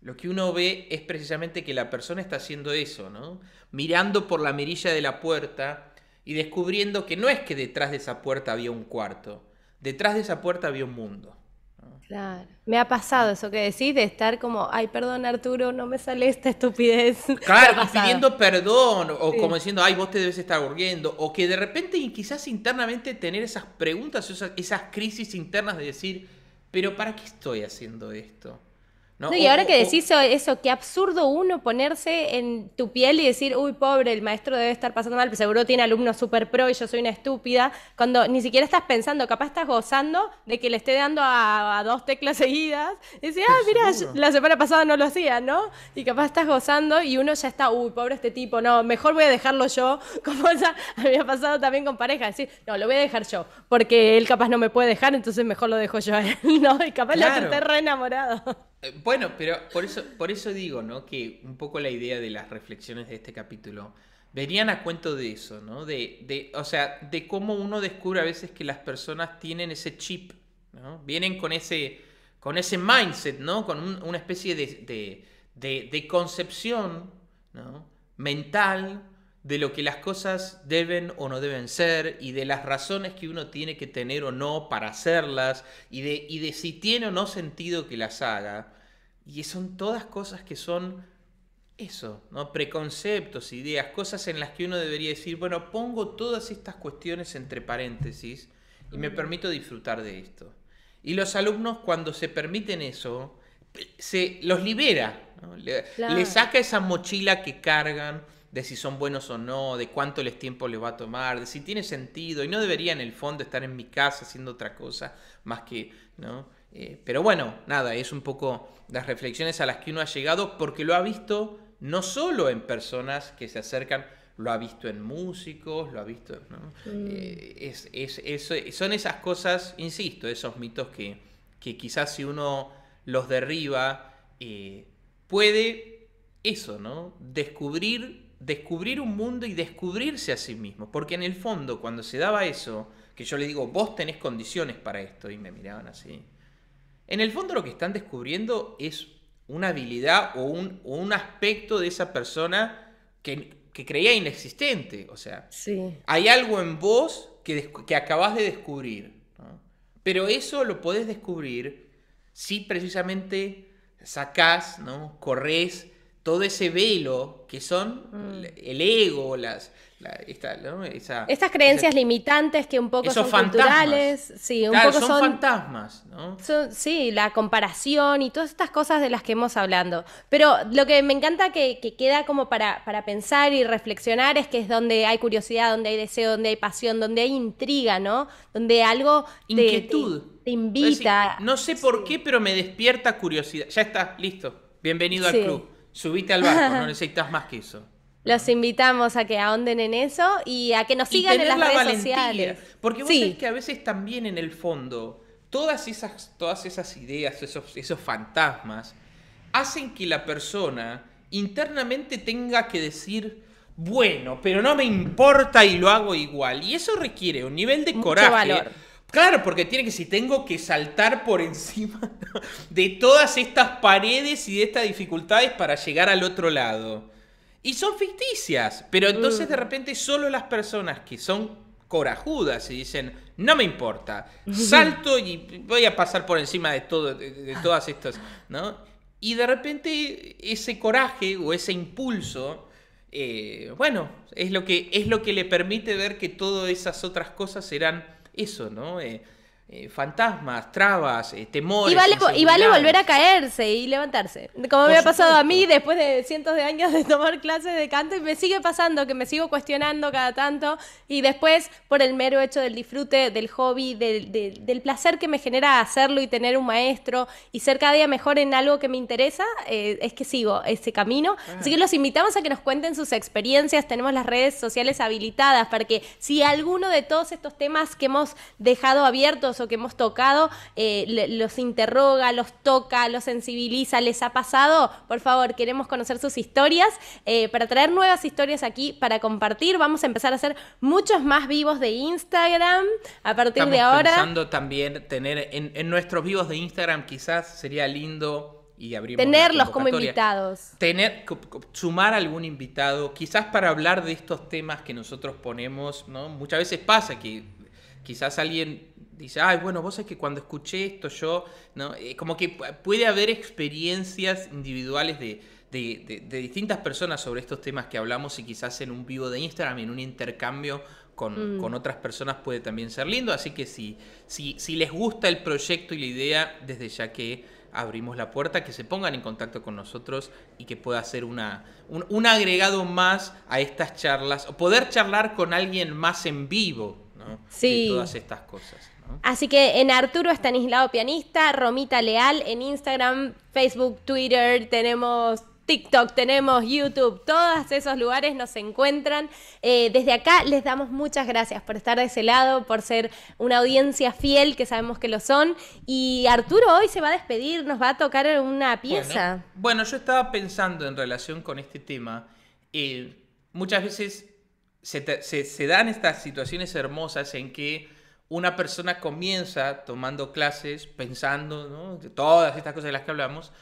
lo que uno ve es precisamente que la persona está haciendo eso, ¿no? Mirando por la mirilla de la puerta y descubriendo que no es que detrás de esa puerta había un cuarto, detrás de esa puerta había un mundo. Claro. Me ha pasado eso que decís de estar como, ay, perdón Arturo, no me sale esta estupidez. [LAUGHS] Claro, [LAUGHS] pidiendo perdón o como diciendo, ay, vos te debes estar aburriendo. O que de repente y quizás internamente tener esas preguntas, esas, esas crisis internas de decir, pero ¿para qué estoy haciendo esto? y ahora que decís eso, qué absurdo uno ponerse en tu piel y decir, uy, pobre, el maestro debe estar pasando mal, seguro tiene alumnos súper pro y yo soy una estúpida, cuando ni siquiera estás pensando, capaz estás gozando de que le esté dando a, dos teclas seguidas, y decís, ah, mira, la semana pasada no lo hacía, ¿no? Y capaz estás gozando y uno ya está, uy, pobre este tipo, no, mejor voy a dejarlo yo, [LAUGHS] como ya había pasado también con pareja, decir, no, lo voy a dejar yo, porque él capaz no me puede dejar, entonces mejor lo dejo yo a él, [LAUGHS] ¿no? Y capaz le lo esté re enamorado. Eh, bueno, pero por eso, por eso digo, ¿no? Que un poco la idea de las reflexiones de este capítulo venían a cuento de eso, ¿no? De, o sea, de cómo uno descubre a veces que las personas tienen ese chip, Vienen con ese, con ese mindset, ¿no? Con una especie de, concepción, Mental de lo que las cosas deben o no deben ser y de las razones que uno tiene que tener o no para hacerlas y de, de si tiene o no sentido que las haga. Y son todas cosas que son eso, ¿no? preconceptos, ideas, cosas en las que uno debería decir, bueno, pongo todas estas cuestiones entre paréntesis y me permito disfrutar de esto. Y los alumnos cuando se permiten eso, se los libera, le, saca esa mochila que cargan de si son buenos o no, de cuánto les tiempo les va a tomar, de si tiene sentido. Y no debería en el fondo estar en mi casa haciendo otra cosa más que, ¿no? Eh, pero bueno, nada, es un poco las reflexiones a las que uno ha llegado porque lo ha visto no solo en personas que se acercan, lo ha visto en músicos, lo ha visto, mm. eh, es, es, son esas cosas, insisto, esos mitos que, que quizás si uno los derriba, eh, puede eso, ¿no? Descubrir descubrir un mundo y descubrirse a sí mismo. Porque en el fondo, cuando se daba eso, que yo le digo, vos tenés condiciones para esto, y me miraban así, en el fondo lo que están descubriendo es una habilidad o un, aspecto de esa persona que, creía inexistente. O sea, sí. hay algo en vos que, que acabás de descubrir. Pero eso lo podés descubrir si precisamente sacás, ¿no? corres, todo ese velo que son mm. el ego, las, Estas creencias limitantes que un poco son culturales, sí, son, fantasmas, ¿no? sí, la comparación y todas estas cosas de las que hemos hablando. Pero lo que me encanta que, queda como para, pensar y reflexionar es que es donde hay curiosidad, donde hay deseo, donde hay pasión, donde hay intriga, ¿no? Donde algo te, invita. no sé por qué, pero me despierta curiosidad. Ya está, listo. Bienvenido al club. Subite al barco, no [LAUGHS] necesitas más que eso. Los invitamos a que ahonden en eso y a que nos sigan en las la valentía, Porque vos sabés que a veces también en el fondo, todas esas, todas esas ideas, esos, esos fantasmas, hacen que la persona internamente tenga que decir, bueno, pero no me importa y lo hago igual. Y eso requiere un nivel de coraje. Claro, porque tiene que, si tengo que saltar por encima [LAUGHS] de todas estas paredes y de estas dificultades para llegar al otro lado. Y son ficticias, pero entonces de mm. repente solo las personas que son corajudas y dicen, no me importa, salto y voy a pasar por encima de, todo, de, todas estas, ¿no? Y de repente ese coraje o ese impulso... Eh, bueno, es lo, que, es lo que le permite ver que todas esas otras cosas serán eso, ¿no? Eh, eh, fantasmas, trabas, eh, temores. Y vale, volver a caerse y levantarse. Como me ha pasado a mí después de cientos de años de tomar clases de canto y me sigue pasando que me sigo cuestionando cada tanto y después por el mero hecho del disfrute, del hobby, del, placer que me genera hacerlo y tener un maestro y ser cada día mejor en algo que me interesa, eh, es que sigo ese camino. Ah. Así que los invitamos a que nos cuenten sus experiencias. Tenemos las redes sociales habilitadas para que si alguno de todos estos temas que hemos dejado abiertos que hemos tocado eh, los interroga, los toca, los sensibiliza, les ha pasado, por favor, queremos conocer sus historias eh, para traer nuevas historias aquí para compartir. Vamos a empezar a hacer muchos más vivos de Instagram a partir de ahora. pensando también tener en, nuestros vivos de Instagram quizás sería lindo y tenerlos como invitados tener sumar algún invitado quizás para hablar de estos temas que nosotros ponemos no muchas veces pasa que quizás alguien dice, ay, bueno, vos es que cuando escuché esto yo, ¿no? Eh, como que puede haber experiencias individuales de, distintas personas sobre estos temas que hablamos y quizás en un vivo de Instagram, en un intercambio mm. con, otras personas puede también ser lindo. Así que si, si, si, les gusta el proyecto y la idea, desde ya que abrimos la puerta, que se pongan en contacto con nosotros y que pueda ser una, un, agregado más a estas charlas o poder charlar con alguien más en vivo ¿no? sí. todas estas cosas. Así que en Arturo Estanislao Pianista, Romita Leal, en Instagram, Facebook, Twitter, tenemos TikTok, tenemos YouTube, todos esos lugares nos encuentran. Eh, desde acá les damos muchas gracias por estar de ese lado, por ser una audiencia fiel, que sabemos que lo son. Y Arturo hoy se va a despedir, nos va a tocar una pieza. Bueno, yo estaba pensando en relación con este tema. y eh, muchas veces se dan estas situaciones hermosas en que una persona comienza tomando clases, pensando, ¿no? De todas estas cosas de las que hablamos,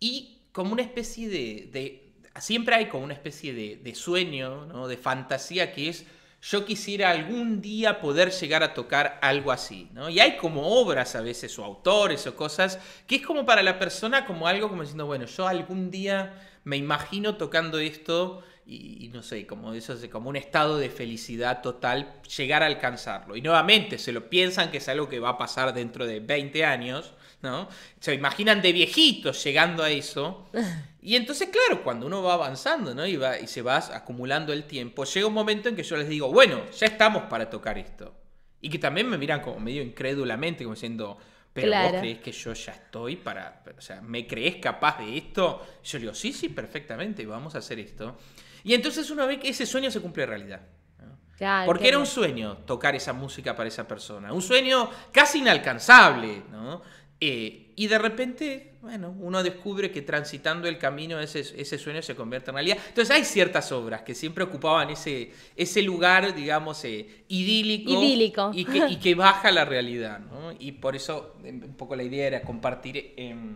y como una especie de... siempre hay como una especie de, de sueño, ¿no? De fantasía que es yo quisiera algún día poder llegar a tocar algo así, ¿no? Y hay como obras a veces, o autores, o cosas, que es como para la persona como algo como diciendo, bueno, yo algún día me imagino tocando esto y, no sé, como eso como un estado de felicidad total, llegar a alcanzarlo. Y nuevamente se lo piensan que es algo que va a pasar dentro de 20 años, ¿no? Se imaginan de viejitos llegando a eso. [LAUGHS] Y entonces, claro, cuando uno va avanzando, ¿no? Y, va, y se va acumulando el tiempo, llega un momento en que yo les digo, bueno, ya estamos para tocar esto. Y que también me miran como medio incrédulamente, como diciendo, pero vos crees que yo ya estoy para. O sea, ¿me crees capaz de esto? Yo le digo, sí, sí, perfectamente, vamos a hacer esto. Y entonces una vez que ese sueño se cumple en realidad. Porque era un sueño tocar esa música para esa persona. Un sueño casi inalcanzable, eh, y de repente bueno, uno descubre que transitando el camino ese, ese sueño se convierte en realidad. Entonces hay ciertas obras que siempre ocupaban ese, lugar, digamos, eh, idílico, Y, que, [LAUGHS] baja la realidad. ¿no? Y por eso em, un poco la idea era compartir em,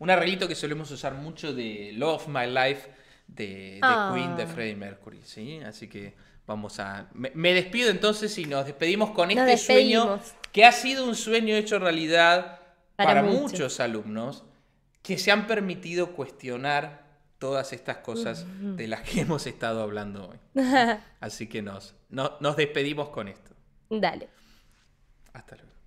un arreglito que solemos usar mucho de Love of My Life de, ah. Queen de Freddie Mercury. ¿sí? Así que vamos a... Me, despido entonces y nos despedimos con este sueño que ha sido un sueño hecho realidad para, muchos alumnos que se han permitido cuestionar todas estas cosas de las que hemos estado hablando hoy. [LAUGHS] Así que nos, nos despedimos con esto. Dale. Hasta luego.